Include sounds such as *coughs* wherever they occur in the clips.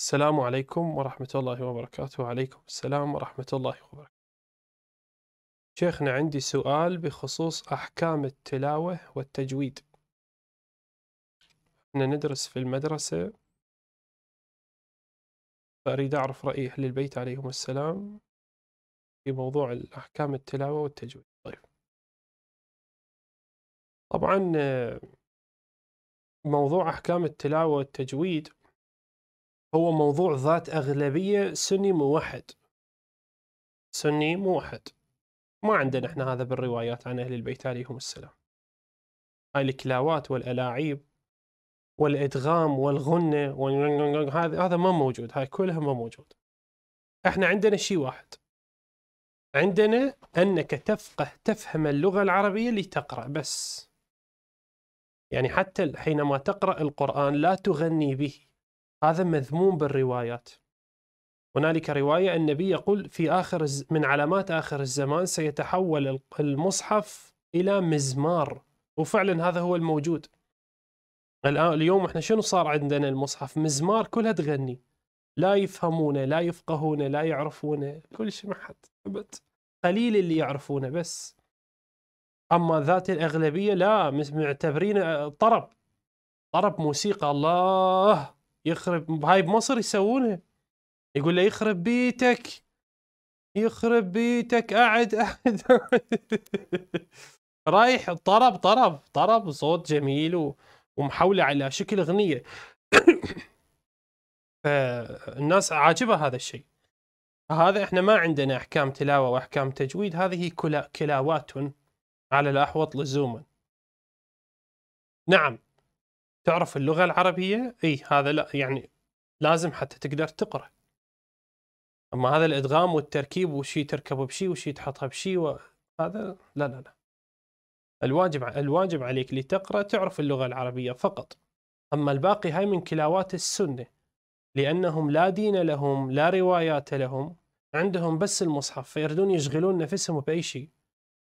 السلام عليكم ورحمة الله وبركاته وعليكم السلام ورحمة الله وبركاته شيخنا عندي سؤال بخصوص أحكام التلاوة والتجويد احنا ندرس في المدرسة فأريد أعرف رأي أهل البيت عليهم السلام في موضوع أحكام التلاوة والتجويد طيب طبعا آه، موضوع أحكام التلاوة والتجويد هو موضوع ذات أغلبية سني موحد سني موحد ما عندنا احنا هذا بالروايات عن أهل البيت عليهم السلام هاي الكلاوات والألاعيب والإدغام والغنة هذا هذا ما موجود هاي كلها ما موجود احنا عندنا شيء واحد عندنا أنك تفقه تفهم اللغة العربية لتقرأ بس يعني حتى حينما تقرأ القرآن لا تغني به هذا مذموم بالروايات هنالك رواية النبي يقول في آخر من علامات آخر الزمان سيتحول المصحف إلى مزمار وفعلا هذا هو الموجود الآن اليوم احنا شنو صار عندنا المصحف مزمار كلها تغني لا يفهمونه لا يفقهونه لا يعرفونه كل شيء ما حد أبد قليل اللي يعرفونه بس أما ذات الأغلبية لا معتبرين آه، طرب طرب موسيقى الله يخرب هاي بمصر يسوونها يقول له يخرب بيتك يخرب بيتك اعد اعد *laughs* رايح طرب طرب طرب صوت جميل و... ومحوله على شكل اغنيه *coughs* فالناس عاجبها هذا الشيء هذا احنا ما عندنا احكام تلاوه واحكام تجويد هذه كلا... كلاوات على الاحوط لزوما نعم تعرف اللغه العربيه اي هذا لا يعني لازم حتى تقدر تقرا اما هذا الادغام والتركيب وشي تركبه بشي وشي تحطها بشي وهذا لا لا لا الواجب الواجب عليك اللي تقرا تعرف اللغه العربيه فقط اما الباقي هاي من كلاوات السنه لانهم لا دين لهم لا روايات لهم عندهم بس المصحف فيردون يشغلون نفسهم باي شيء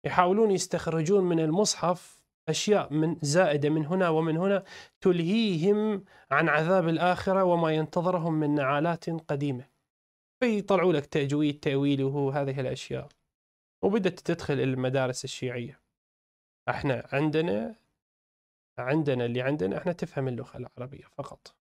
يحاولون يستخرجون من المصحف أشياء من زائدة من هنا ومن هنا تلهيهم عن عذاب الآخرة وما ينتظرهم من نعالات قديمة فيطلعوا لك تأجويد تأويل وهو هذه الأشياء وبدأت تدخل المدارس الشيعية احنا عندنا عندنا اللي عندنا احنا تفهم اللغة العربية فقط